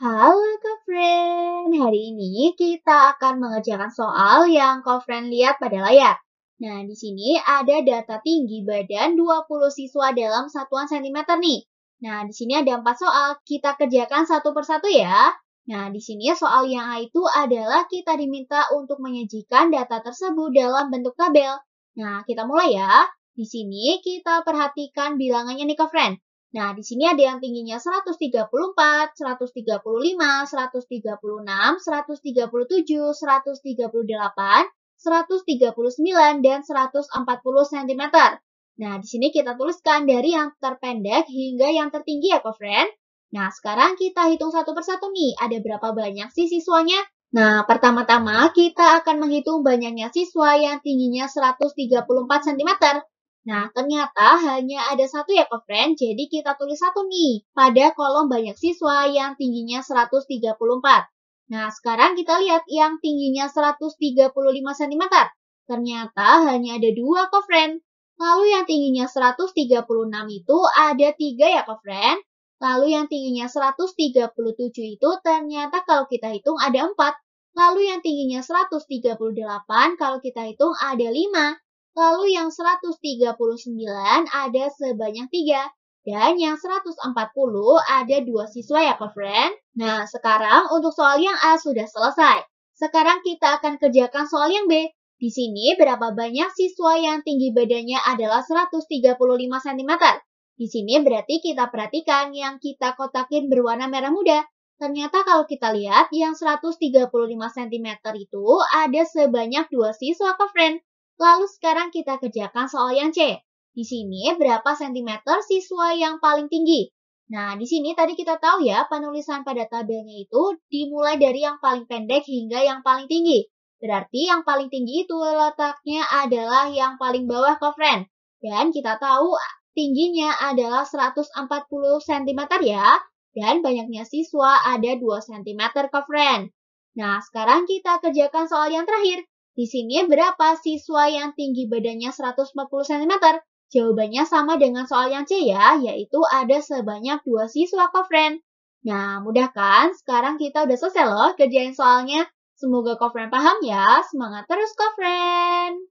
Halo Kofren, hari ini kita akan mengerjakan soal yang Kofren lihat pada layar. Nah, di sini ada data tinggi badan 20 siswa dalam satuan sentimeter nih. Nah, di sini ada 4 soal, kita kerjakan satu persatu ya. Nah, di sini soal yang A itu adalah kita diminta untuk menyajikan data tersebut dalam bentuk tabel. Nah, kita mulai ya. Di sini kita perhatikan bilangannya nih kofriend. Nah, di sini ada yang tingginya 134, 135, 136, 137, 138, 139, dan 140 cm. Nah, di sini kita tuliskan dari yang terpendek hingga yang tertinggi ya, friend. Nah, sekarang kita hitung satu persatu nih, ada berapa banyak sih siswanya? Nah, pertama-tama kita akan menghitung banyaknya siswa yang tingginya 134 cm. Nah, ternyata hanya ada satu ya Kofren. friend, jadi kita tulis satu nih pada kolom banyak siswa yang tingginya 134. Nah, sekarang kita lihat yang tingginya 135 cm. Ternyata hanya ada dua kok friend. Lalu yang tingginya 136 itu ada tiga ya kok friend. Lalu yang tingginya 137 itu ternyata kalau kita hitung ada empat. Lalu yang tingginya 138 kalau kita hitung ada lima. Lalu yang 139 ada sebanyak 3. Dan yang 140 ada dua siswa ya, friend. Nah, sekarang untuk soal yang A sudah selesai. Sekarang kita akan kerjakan soal yang B. Di sini berapa banyak siswa yang tinggi badannya adalah 135 cm. Di sini berarti kita perhatikan yang kita kotakin berwarna merah muda. Ternyata kalau kita lihat yang 135 cm itu ada sebanyak dua siswa ke friend. Lalu sekarang kita kerjakan soal yang C. Di sini berapa sentimeter siswa yang paling tinggi? Nah, di sini tadi kita tahu ya penulisan pada tabelnya itu dimulai dari yang paling pendek hingga yang paling tinggi. Berarti yang paling tinggi itu letaknya adalah yang paling bawah friend. Dan kita tahu tingginya adalah 140 cm ya. Dan banyaknya siswa ada 2 cm friend. Nah, sekarang kita kerjakan soal yang terakhir. Di sini berapa siswa yang tinggi badannya 140 cm? Jawabannya sama dengan soal yang C ya, yaitu ada sebanyak dua siswa kofren. Nah, mudah kan? Sekarang kita udah selesai loh kerjain soalnya. Semoga kofren paham ya. Semangat terus kofren!